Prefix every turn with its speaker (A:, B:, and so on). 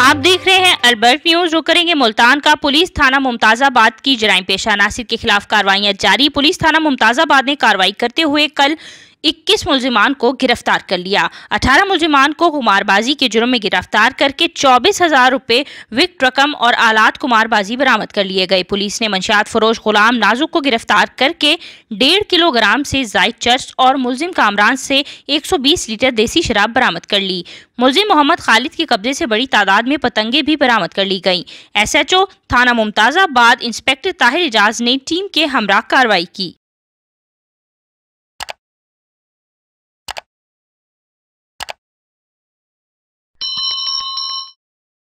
A: आप देख रहे हैं अलबर्ट न्यूज जो करेंगे मुल्तान का पुलिस थाना मुमताजाबाद की जराइम पेशा नासिर के खिलाफ कार्रवाइयां जारी पुलिस थाना मुमताजाबाद ने कार्रवाई करते हुए कल इक्कीस मुलजिमान को गिरफ्तार कर लिया अठारह मुलजिमान को कुमारबाजी के जुर्म में गिरफ्तार करके चौबीस हजार रूपए विक्ट रकम और आलात कुमारबाजी बरामद कर लिए गए पुलिस ने मंशात फरोज गुलाम नाजुक को गिरफ्तार करके डेढ़ किलोग्राम से जायद चर्च और मुलजिम कामरान से 120 लीटर देसी शराब बरामद कर ली मुलजिम मोहम्मद खालिद के कब्जे से बड़ी तादाद में पतंगे भी बरामद कर ली गई ओ थाना मुमताजाबाद इंस्पेक्टर ताहिर एजाज ने टीम के हमरा कार्रवाई की